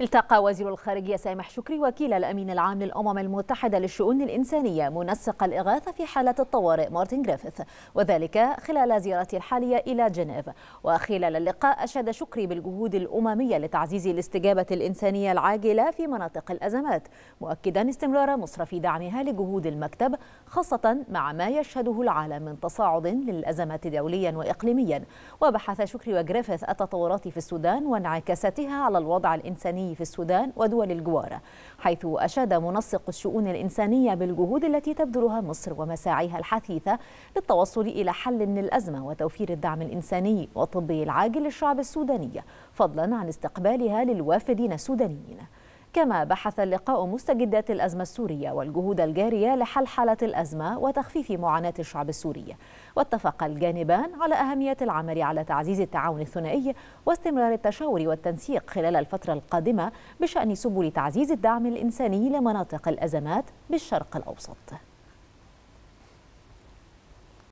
التقى وزير الخارجية سامح شكري وكيل الأمين العام للأمم المتحدة للشؤون الإنسانية منسق الإغاثة في حالة الطوارئ مارتن جريفيث وذلك خلال زيارته الحالية إلى جنيف وخلال اللقاء أشاد شكري بالجهود الأممية لتعزيز الاستجابة الإنسانية العاجلة في مناطق الأزمات مؤكدا استمرار مصر في دعمها لجهود المكتب خاصة مع ما يشهده العالم من تصاعد للأزمات دوليا وإقليميا وبحث شكري وجريفيث التطورات في السودان وانعكاساتها على الوضع الإنساني في السودان ودول الجوار حيث أشاد منسق الشؤون الإنسانية بالجهود التي تبذلها مصر ومساعيها الحثيثة للتوصل إلى حل للأزمة وتوفير الدعم الإنساني والطبي العاجل للشعب السوداني فضلا عن استقبالها للوافدين السودانيين كما بحث اللقاء مستجدات الأزمة السورية والجهود الجارية لحل حالة الأزمة وتخفيف معاناة الشعب السوري واتفق الجانبان على أهمية العمل على تعزيز التعاون الثنائي واستمرار التشاور والتنسيق خلال الفترة القادمة بشأن سبل تعزيز الدعم الإنساني لمناطق الأزمات بالشرق الأوسط